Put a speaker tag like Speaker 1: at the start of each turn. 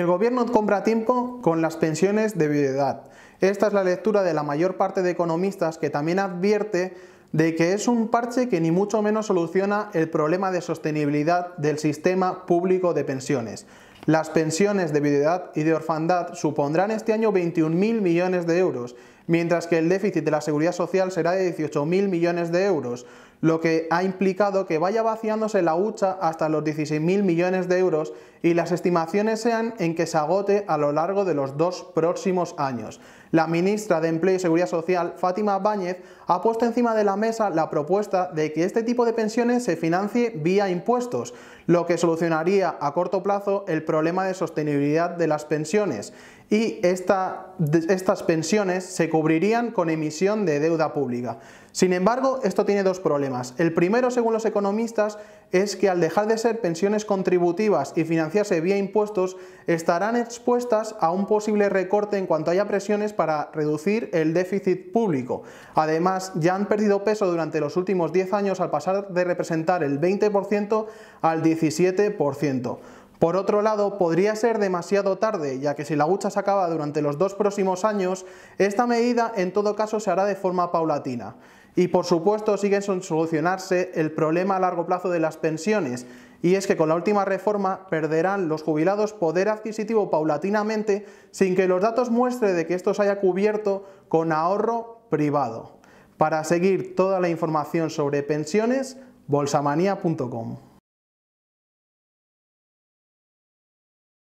Speaker 1: El gobierno compra tiempo con las pensiones de viudedad. Esta es la lectura de la mayor parte de economistas que también advierte de que es un parche que ni mucho menos soluciona el problema de sostenibilidad del sistema público de pensiones. Las pensiones de viudedad y de orfandad supondrán este año 21.000 millones de euros, mientras que el déficit de la seguridad social será de 18.000 millones de euros lo que ha implicado que vaya vaciándose la hucha hasta los 16.000 millones de euros y las estimaciones sean en que se agote a lo largo de los dos próximos años. La ministra de Empleo y Seguridad Social, Fátima Báñez, ha puesto encima de la mesa la propuesta de que este tipo de pensiones se financie vía impuestos, lo que solucionaría a corto plazo el problema de sostenibilidad de las pensiones y estas pensiones se cubrirían con emisión de deuda pública. Sin embargo, esto tiene dos problemas. El primero, según los economistas, es que al dejar de ser pensiones contributivas y financiarse vía impuestos, estarán expuestas a un posible recorte en cuanto haya presiones para para reducir el déficit público. Además, ya han perdido peso durante los últimos 10 años al pasar de representar el 20% al 17%. Por otro lado, podría ser demasiado tarde, ya que si la hucha se acaba durante los dos próximos años, esta medida en todo caso se hará de forma paulatina. Y por supuesto sigue sin solucionarse el problema a largo plazo de las pensiones, y es que con la última reforma perderán los jubilados poder adquisitivo paulatinamente sin que los datos muestre de que esto se haya cubierto con ahorro privado. Para seguir toda la información sobre pensiones, bolsamanía.com.